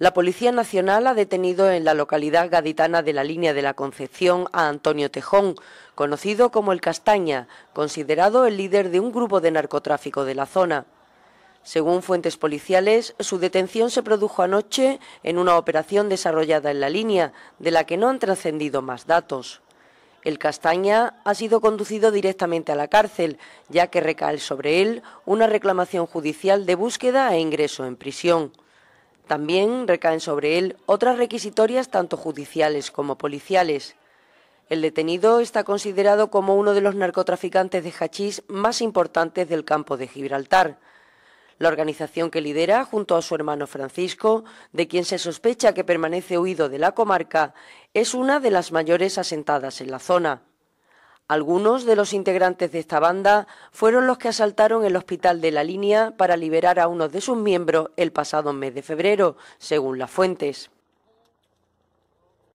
La Policía Nacional ha detenido en la localidad gaditana de la línea de la Concepción a Antonio Tejón, conocido como el Castaña, considerado el líder de un grupo de narcotráfico de la zona. Según fuentes policiales, su detención se produjo anoche en una operación desarrollada en la línea, de la que no han trascendido más datos. El Castaña ha sido conducido directamente a la cárcel, ya que recae sobre él una reclamación judicial de búsqueda e ingreso en prisión. También recaen sobre él otras requisitorias tanto judiciales como policiales. El detenido está considerado como uno de los narcotraficantes de hachís más importantes del campo de Gibraltar. La organización que lidera, junto a su hermano Francisco, de quien se sospecha que permanece huido de la comarca, es una de las mayores asentadas en la zona. Algunos de los integrantes de esta banda fueron los que asaltaron el hospital de la línea para liberar a uno de sus miembros el pasado mes de febrero, según las fuentes.